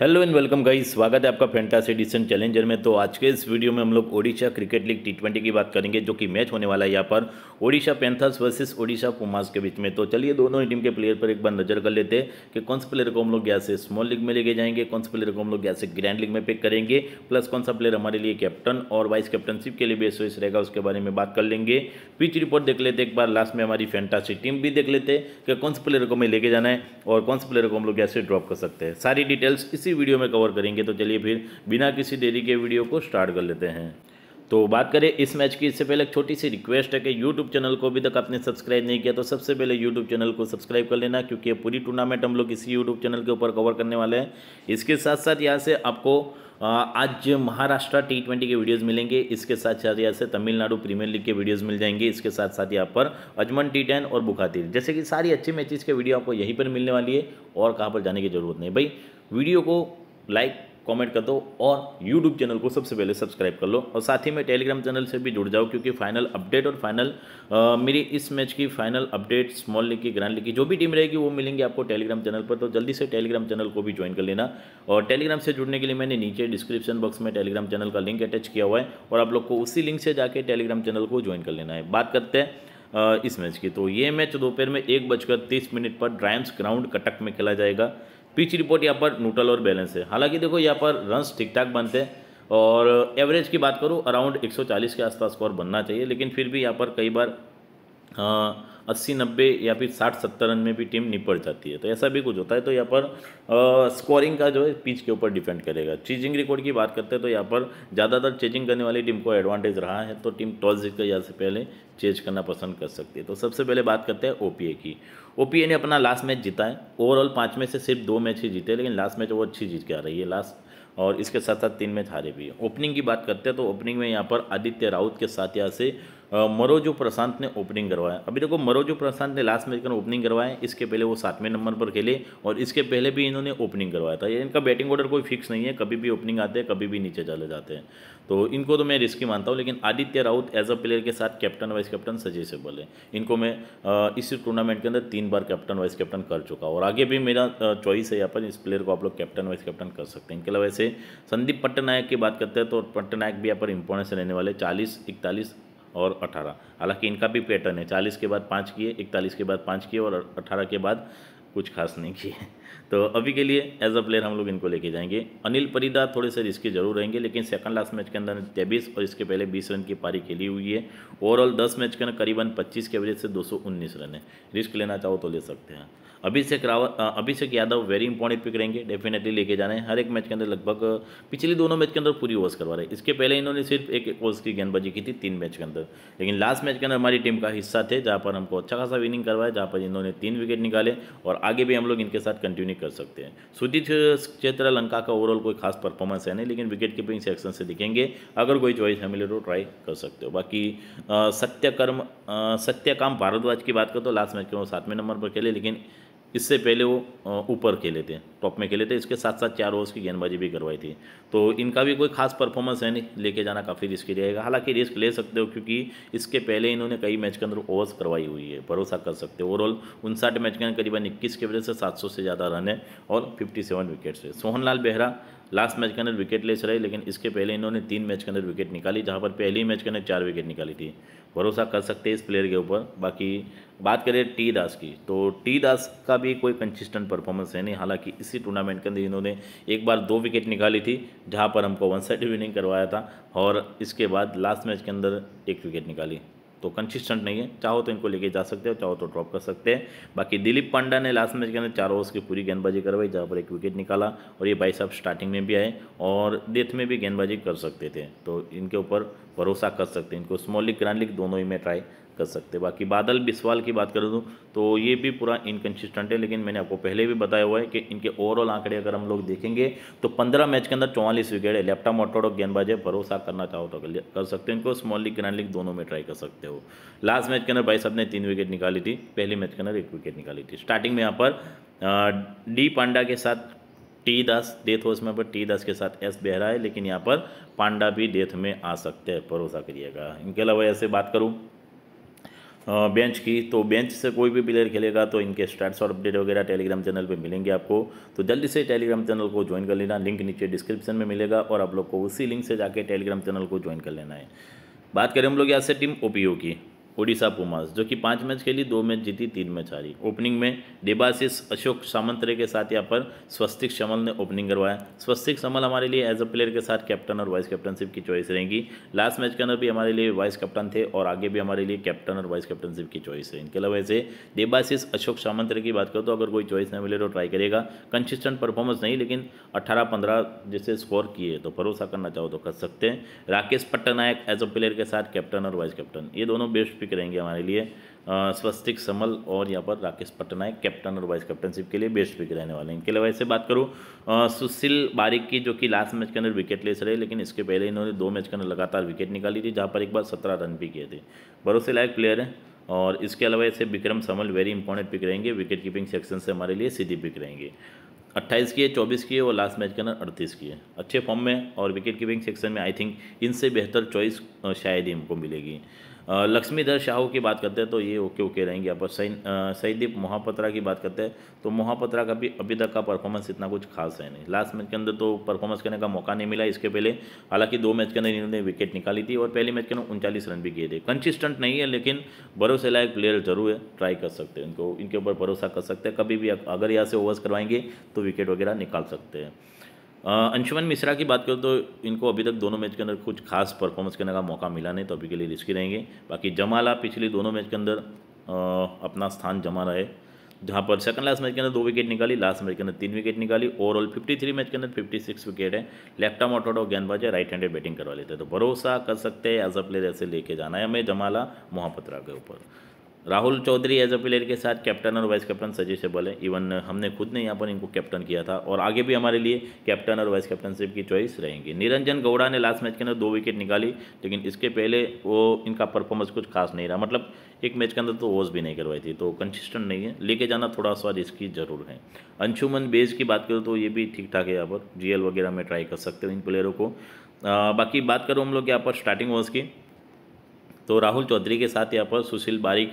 hello and welcome guys स्वागत है आपका फैंटासी एडिशन चैलेंजर में तो आज के इस वीडियो में हम लोग Odisha cricket league T twenty की बात करेंगे जो कि मैच होने वाला है यहाँ पर Odisha Panthers versus Odisha Pumas के बीच में तो चलिए दोनों ही टीम के प्लेयर पर एक बार नजर कर लेते हैं कि कौन से प्लेयर को हम लोग यहाँ से स्मॉल लीग में लेके जाएंगे कौन से प्लेयर को हम लोग यहाँ से ग्रैंड लीग में पिक करेंगे प्लस कौन सा प्लेयर हमारे लिए कैप्टन और वाइस कैप्टनशिप के लिए बेस्ट रहेगा उसके बारे में बात कर लेंगे पिच रिपोर्ट देख लेते एक बार लास्ट में हमारी फैंटासी टीम भी देख लेते कि कौन से प्लेयर को हमें लेके जाना है और कौन से प्लेयर को हम लोग यहाँ से ड्रॉप कर सकते हैं सारी डिटेल्स इसी इसी वीडियो में कवर करेंगे तो चलिए फिर बिना किसी देरी के वीडियो को स्टार्ट कर लेते हैं तो बात करें इस मैच की इससे पहले एक छोटी सी रिक्वेस्ट है कि यूट्यूब चैनल को अभी तक आपने सब्सक्राइब नहीं किया तो सबसे पहले यूट्यूब चैनल को सब्सक्राइब कर लेना क्योंकि पूरी टूर्नामेंट हम लोग इसी यूट्यूब चैनल के ऊपर कवर करने वाले हैं इसके साथ साथ यहाँ से आपको आज महाराष्ट्र टी ट्वेंटी के वीडियोस मिलेंगे इसके साथ साथ यहाँ से तमिलनाडु प्रीमियर लीग के वीडियोस मिल जाएंगे इसके साथ साथ यहाँ पर अजमन टी टेन और बुखातिर जैसे कि सारी अच्छी मैचेस के वीडियो आपको यहीं पर मिलने वाली है और कहाँ पर जाने की जरूरत नहीं भाई वीडियो को लाइक कमेंट कर दो और यूट्यूब चैनल को सबसे पहले सब्सक्राइब कर लो और साथ ही में टेलीग्राम चैनल से भी जुड़ जाओ क्योंकि फाइनल अपडेट और फाइनल मेरी इस मैच की फाइनल अपडेट स्मॉल लीग की ग्रैंड लीग की जो भी टीम रहेगी वो मिलेंगी आपको टेलीग्राम चैनल पर तो जल्दी से टेलीग्राम चैनल को भी ज्वाइन कर लेना और टेलीग्राम से जुड़ने के लिए मैंने नीचे डिस्क्रिप्शन बॉक्स में टेलीग्राम चैनल का लिंक अटैच किया हुआ है और आप लोग को उसी लिंक से जाकर टेलीग्राम चैनल को ज्वाइन कर लेना है बात करते हैं इस मैच की तो ये मैच दोपहर में एक बजकर तीस मिनट पर ड्राइम्स ग्राउंड कटक में खेला जाएगा पिच रिपोर्ट यहाँ पर न्यूट्रल और बैलेंस है हालांकि देखो यहाँ पर रन्स ठीक ठाक बनते हैं और एवरेज की बात करूँ अराउंड 140 के आसपास स्कोर बनना चाहिए लेकिन फिर भी यहाँ पर कई बार हाँ, अस्सी नब्बे या फिर साठ सत्तर रन में भी टीम निपट जाती है तो ऐसा भी कुछ होता है तो यहाँ पर आ, स्कोरिंग का जो है पिच के ऊपर डिपेंड करेगा चीजिंग रिकॉर्ड की बात करते हैं तो यहाँ पर ज़्यादातर चेजिंग करने वाली टीम को एडवांटेज रहा है तो टीम टॉस जीतकर यहाँ से पहले चेज करना पसंद कर सकती है तो सबसे पहले बात करते हैं ओपीए की ओपीए ने अपना लास्ट मैच जीता है ओवरऑल पाँच में से सिर्फ दो मैच ही जीते लेकिन लास्ट मैच वो अच्छी जीत के आ रही है लास्ट और इसके साथ साथ तीन मैच हारे भी है ओपनिंग की बात करते हैं तो ओपनिंग में यहाँ पर आदित्य राउत के साथ यहाँ से मरोजू प्रशांत ने ओपनिंग करवाया अभी देखो मरोजो प्रशांत ने लास्ट मैच का ओपनिंग करवाया इसके पहले वो सातवें नंबर पर खेले और इसके पहले भी इन्होंने ओपनिंग करवाया था इनका बैटिंग ऑर्डर कोई फिक्स नहीं है कभी भी ओपनिंग आते हैं कभी भी नीचे चले जाते हैं तो इनको तो मैं रिस्की मानता हूँ लेकिन Aditya Raut as a player के साथ कैप्टन वाइस कैप्टन सजेसेबल है इनको मैं इस टूर्नामेंट के अंदर तीन बार कैप्टन वाइस कैप्टन कर चुका और आगे भी मेरा चॉइस है यहाँ पर इस प्लेयर को आप लोग कैप्टन वाइस कैप्टन कर सकते हैं इनके अलावा ऐसे संदीप पट्टनायक की बात करते हैं तो पट्टनायक भी यहाँ पर इंपॉर्टेंस रहने वाले चालीस इकतालीस और अठारह हालांकि इनका भी पैटर्न है चालीस के बाद पाँच किए इकतालीस के बाद पाँच किए और अठारह के बाद कुछ खास नहीं किए तो अभी के लिए एज अ प्लेयर हम लोग इनको लेके जाएंगे अनिल परिदा थोड़े से रिस्की जरूर रहेंगे लेकिन सेकंड लास्ट मैच के अंदर तेबीस और इसके पहले बीस रन की पारी खेली हुई है ओवरऑल दस मैच के अंदर करीबन पच्चीस के एवरेज से दो रन है रिस्क लेना चाहो तो ले सकते हैं Abhishek Rawat Abhishek Yadav very important pick रहेंगे डेफिनेटली लेके जा रहे हैं हर एक मैच के अंदर लगभग पिछले दोनों मैच के अंदर पूरी ओवर्स करवा रहे हैं इसके पहले इन्होंने सिर्फ एक एक ओवर्स की गेंदबाजी की थी तीन मैच के अंदर लेकिन लास्ट मैच के अंदर हमारी टीम का हिस्सा थे जहाँ पर हमको अच्छा खासा विनिंग करवाया जहाँ पर इन्होंने तीन विकेट निकाले और आगे भी हम लोग इनके साथ कंटिन्यू कर सकते हैं सुदीत क्षेत्र लंका का ओवरऑल कोई खास परफॉर्मेंस है नहीं लेकिन विकेट कीपिंग सेक्शन से दिखेंगे अगर कोई चॉइस है मिले तो ट्राई कर सकते हो बाकी सत्यकर्म सत्यकाम भारद्वाज की बात करो तो लास्ट मैच के वो सातवें नंबर पर खेले लेकिन इससे पहले वो ऊपर खेले थे टॉप में खेले थे इसके साथ साथ चार ओवर्स की गेंदबाजी भी करवाई थी तो इनका भी कोई खास परफॉर्मेंस है नहीं लेके जाना काफ़ी रिस्की रहेगा हालांकि रिस्क ले सकते हो क्योंकि इसके पहले इन्होंने कई मैच के अंदर ओवर्स करवाई हुई है भरोसा कर सकते हो ओवरऑल उनसाठ मैच के अंदर करीबन इक्कीस के वजह से सात से ज़्यादा रन है और फिफ्टी विकेट्स है सोहनलाल बेहरा लास्ट मैच के अंदर विकेट लेस रहे लेकिन इसके पहले इन्होंने तीन मैच के अंदर विकेट निकाली जहाँ पर पहले मैच के अंदर चार विकेट निकाली थी भरोसा कर सकते हैं इस प्लेयर के ऊपर बाकी बात करें टी दास की तो टी दास का भी कोई कंसिस्टेंट परफॉर्मेंस है नहीं हालांकि इसी टूर्नामेंट के अंदर इन्होंने एक बार दो विकेट निकाली थी जहाँ पर हमको वन साइड विनिंग करवाया था और इसके बाद लास्ट मैच के अंदर एक विकेट निकाली तो कंसिस्टेंट नहीं है चाहो तो इनको लेके जा सकते हो चाहो तो ड्रॉप कर सकते हैं बाकी दिलीप पांडा ने लास्ट मैच के अंदर चार ओवर्स की पूरी गेंदबाजी करवाई जहाँ पर एक विकेट निकाला और ये भाई साहब स्टार्टिंग में भी आए और डेथ में भी गेंदबाजी कर सकते थे तो इनके ऊपर भरोसा कर सकते हैं इनको स्मॉल लीग ग्रांड लीग दोनों ही में ट्राई कर सकते बाकी बादल बिस्वाल की बात करूँ तो ये भी पूरा इनकन्सिस्टेंट है लेकिन मैंने आपको पहले भी बताया हुआ है कि इनके ओवरऑल आंकड़े अगर हम लोग देखेंगे तो पंद्रह मैच के अंदर चौवालीस विकेट है लेफ्टा मोटोडो गेंदबाज है भरोसा करना चाहो तो कर सकते हो इनको स्मॉल लीग ग्रैंड लीग दोनों में ट्राई कर सकते हो लास्ट मैच के अंदर भाई साहब ने तीन विकेट निकाली थी पहले मैच के अंदर एक विकेट निकाली थी स्टार्टिंग में यहाँ पर डी पांडा के साथ टी दास डेथ हो इसमें पर टी दास के साथ एस बेहरा है लेकिन यहाँ पर पांडा भी डेथ में आ सकते हैं भरोसा करिएगा इनके अलावा ऐसे बात करूँ बेंच की तो बेंच से कोई भी प्लेयर खेलेगा तो इनके स्टैट्स और अपडेट वगैरह टेलीग्राम चैनल पे मिलेंगे आपको तो जल्दी से टेलीग्राम चैनल को ज्वाइन कर लेना लिंक नीचे डिस्क्रिप्शन में मिलेगा और आप लोग को उसी लिंक से जाके टेलीग्राम चैनल को ज्वाइन कर लेना है बात करें हम लोग यहाँ से टीम ओ की ओडिशा पुमास जो कि पाँच मैच खेली दो मैच जीती तीन मैच हारी ओपनिंग में डेबासिस अशोक सामंतरे के साथ यहाँ पर स्वस्तिक शमल ने ओपनिंग करवाया स्वस्तिक शमल हमारे लिए एज अ प्लेयर के साथ कैप्टन और वाइस कैप्टनशिप की चॉइस रहेंगी लास्ट मैच के अंदर भी हमारे लिए वाइस कैप्टन थे और आगे भी हमारे लिए कैप्टन और वाइस कैप्टनशिप की चॉइस है इनके अलावा ऐसे डेबासिस अशोक सामंतरे की बात करो तो अगर कोई चॉइस नहीं मिले तो ट्राई करेगा कंसिस्टेंट परफॉर्मेंस नहीं लेकिन अट्ठारह पंद्रह जैसे स्कोर किए तो भरोसा करना चाहो तो कर सकते हैं Rakesh Pattanaik as a player के साथ कैप्टन और वाइस कैप्टन ये दोनों बेस्ट रहेंगे हमारे लिए स्वस्तिक समल और यहाँ पर राकेश पटनायक कैप्टन और वाइस कैप्टनशिप के लिए बेस्ट पिक रहने वाले हैं इनके अलावा इससे बात करूँ सुशील बारिक की जो कि लास्ट मैच के अंदर विकेट ले रहे लेकिन इसके पहले इन्होंने दो मैच के अंदर लगातार विकेट निकाली थी जहाँ पर एक बार सत्रह रन भी किए थे भरोसे लायक प्लेयर हैं और इसके अलावा ऐसे Vikram Samal very important pick रहेंगे विकेट कीपिंग सेक्शन से हमारे लिए सीधी पिक रहेंगे 28 किए 24 किए और लास्ट मैच के अंदर 38 किए अच्छे फॉर्म में और विकेट कीपिंग सेक्शन में आई थिंक इनसे बेहतर चॉइस शायद ही हमको मिलेगी लक्ष्मीधर शाहू की बात करते हैं तो ये ओके ओके रहेंगे आप सईदीप मोहापत्रा की बात करते हैं तो मोहापत्रा का भी अभी तक का परफॉर्मेंस इतना कुछ खास है नहीं लास्ट मैच के अंदर तो परफॉर्मेंस करने का मौका नहीं मिला इसके पहले हालांकि दो मैच के अंदर इन्होंने विकेट निकाली थी और पहले मैच के अंदर उनचालीस रन भी किए थे कंसिस्टेंट नहीं है लेकिन भरोसे लायक प्लेयर जरूर है ट्राई कर सकते हैं इनको इनके ऊपर भरोसा कर सकते हैं कभी भी अगर यहाँ से ओवर्स करवाएंगे तो विकेट वगैरह निकाल सकते हैं अंशुमन मिश्रा की बात करूँ तो इनको अभी तक दोनों मैच के अंदर कुछ खास परफॉर्मेंस करने का मौका मिला नहीं तो अभी के लिए रिस्की रहेंगे बाकी जमाला पिछली दोनों मैच के अंदर अपना स्थान जमा रहे जहाँ पर सेकंड लास्ट मैच के अंदर दो विकेट निकाली लास्ट मैच के अंदर तीन विकेट निकाली ओवरऑल 53 मैच के अंदर 56 विकेट है लेफ्ट आर्म ऑटोडो गेंदबाज है राइट हैंडेड बैटिंग करवा लेते हैं तो भरोसा कर सकते हैं एज अ प्लेयर ऐसे लेके जाना है हमें जमाला मोहापत्रा के ऊपर Rahul Choudhary as a player के साथ कैप्टन और वाइस कैप्टन सजेसेबल है इवन हमने खुद ने यहाँ पर इनको कैप्टन किया था और आगे भी हमारे लिए कैप्टन और वाइस कैप्टनशिप की चॉइस रहेंगी निरंजन गौड़ा ने लास्ट मैच के अंदर दो विकेट निकाली लेकिन इसके पहले वो इनका परफॉर्मेंस कुछ खास नहीं रहा मतलब एक मैच के अंदर तो वॉस भी नहीं करवाई थी तो कंसिस्टेंट नहीं है लेके जाना थोड़ा सा इसकी ज़रूर है अंशुमन बेज की बात करूँ तो ये भी ठीक ठाक है यहाँ पर जी वगैरह में ट्राई कर सकते हो इन प्लेयरों को बाकी बात करूँ हम लोग यहाँ पर स्टार्टिंग ओवर्स की तो राहुल चौधरी के साथ यहाँ पर सुशील बारिक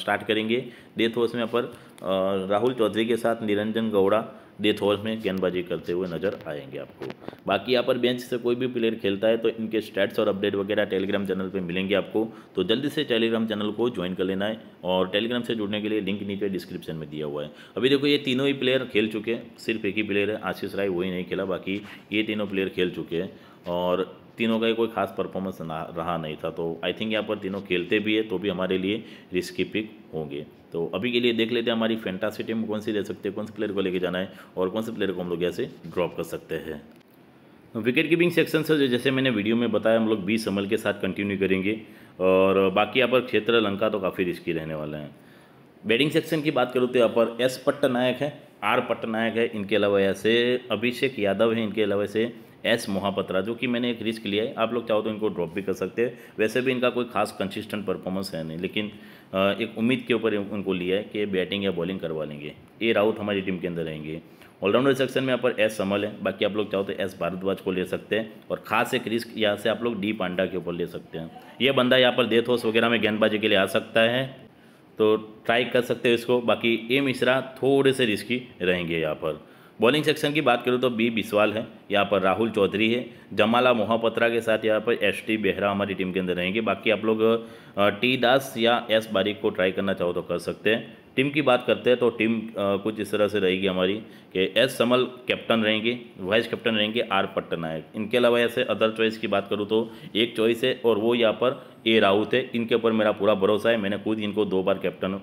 स्टार्ट करेंगे डेथ हॉर्स में यहाँ पर राहुल चौधरी के साथ निरंजन गौड़ा डेथ हॉर्स में गेंदबाजी करते हुए नजर आएंगे आपको बाकी यहाँ पर बेंच से कोई भी प्लेयर खेलता है तो इनके स्टैट्स और अपडेट वगैरह टेलीग्राम चैनल पर मिलेंगे आपको तो जल्दी से टेलीग्राम चैनल को ज्वाइन कर लेना है और टेलीग्राम से जुड़ने के लिए लिंक नीचे डिस्क्रिप्शन में दिया हुआ है अभी देखो ये तीनों ही प्लेयर खेल चुके हैं सिर्फ एक ही प्लेयर है आशीष राय वही नहीं खेला बाकी ये तीनों प्लेयर खेल चुके हैं और तीनों का ही कोई खास परफॉर्मेंस रहा नहीं था तो आई थिंक यहाँ पर तीनों खेलते भी है तो भी हमारे लिए रिस्की पिक होंगे तो अभी के लिए देख लेते हैं हमारी फैंटासी टीम कौन सी दे सकते हैं कौन से प्लेयर को लेके जाना है और कौन से प्लेयर को हम लोग यहाँ से ड्रॉप कर सकते हैं विकेट कीपिंग सेक्शन से जैसे मैंने वीडियो में बताया हम लोग बीस अमल के साथ कंटिन्यू करेंगे और बाकी यहाँ पर क्षेत्र लंका तो काफ़ी रिस्की रहने वाला है बैटिंग सेक्शन की बात करूँ तो यहाँ पर एस पट्टनायक है आर पट्टनायक है इनके अलावा ऐसे अभिषेक यादव है इनके अलावा ऐसे एस मोहापत्रा जो कि मैंने एक रिस्क लिया है आप लोग चाहो तो इनको ड्रॉप भी कर सकते हैं वैसे भी इनका कोई खास कंसिस्टेंट परफॉर्मेंस है नहीं लेकिन एक उम्मीद के ऊपर उनको लिया है कि बैटिंग या बॉलिंग करवा लेंगे ए राउत हमारी टीम के अंदर रहेंगे ऑलराउंडर सेक्शन में यहाँ पर एस समल है बाकी आप लोग चाहो तो एस भारद्वाज को ले सकते हैं और खास एक रिस्क यहाँ से आप लोग डी पांडा के ऊपर ले सकते हैं ये बंदा यहाँ पर डेथ होस वगैरह में गेंदबाजी के लिए आ सकता है तो ट्राई कर सकते हो इसको बाकी ए मिश्रा थोड़े से रिस्की रहेंगे यहाँ पर बॉलिंग सेक्शन की बात करूँ तो बी बिसवाल है यहाँ पर राहुल चौधरी है जमाला मोहापत्रा के साथ यहाँ पर एस टी बेहरा हमारी टीम के अंदर रहेंगे बाकी आप लोग टी दास या एस बारीक को ट्राई करना चाहो तो कर सकते हैं टीम की बात करते हैं तो टीम कुछ इस तरह से रहेगी हमारी कि एस समल कैप्टन रहेंगे वाइस कैप्टन रहेंगे आर पट्टनायक इनके अलावा ऐसे अदर चॉइस की बात करूँ तो एक चॉइस है और वो यहाँ पर ए राउत है इनके ऊपर मेरा पूरा भरोसा है मैंने खुद इनको दो बार कैप्टन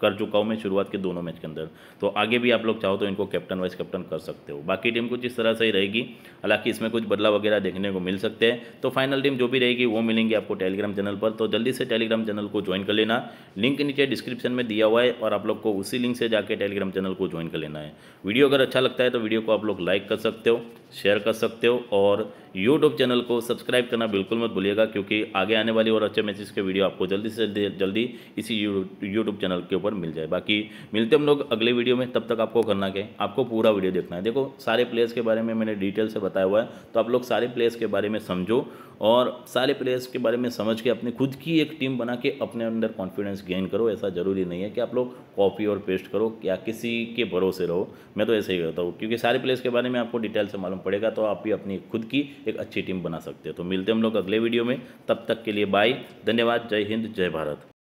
कर चुका हूँ मैं शुरुआत के दोनों मैच के अंदर तो आगे भी आप लोग चाहो तो इनको कैप्टन वाइस कैप्टन कर सकते हो बाकी टीम कुछ इस तरह से ही रहेगी हालांकि इसमें कुछ बदलाव वगैरह देखने को मिल सकते हैं तो फाइनल टीम जो भी रहेगी वो मिलेंगी आपको टेलीग्राम चैनल पर तो जल्दी से टेलीग्राम चैनल को ज्वाइन कर लेना लिंक नीचे डिस्क्रिप्शन में दिया हुआ है और आप लोग को उसी लिंक से जाके टेलीग्राम चैनल को ज्वाइन कर लेना है वीडियो अगर अच्छा लगता है तो वीडियो को आप लोग लाइक कर सकते हो शेयर कर सकते हो और यूट्यूब चैनल को सब्सक्राइब करना बिल्कुल मत भूलिएगा क्योंकि आगे आने वाली और अच्छे मैसेज के वीडियो आपको जल्दी से जल्दी इसी यूट्यूब चैनल के ऊपर मिल जाए बाकी मिलते हम लोग अगले वीडियो में तब तक आपको करना क्या आपको पूरा वीडियो देखना है देखो सारे प्लेयर्स के बारे में मैंने डिटेल से बताया हुआ है तो आप लोग सारे प्लेयर्स के बारे में समझो और सारे प्लेयर्स के बारे में समझ के अपने खुद की एक टीम बना के अपने अंदर कॉन्फिडेंस गेन करो ऐसा ज़रूरी नहीं है कि आप लोग कॉपी और पेस्ट करो या किसी के भरोसे रहो मैं तो ऐसे ही करता हूँ क्योंकि सारे प्लेयर्स के बारे में आपको डिटेल से मालूम पड़ेगा तो आप भी अपनी खुद की एक अच्छी टीम बना सकते हैं तो मिलते हैं हम लोग अगले वीडियो में तब तक के लिए बाय धन्यवाद जय हिंद जय भारत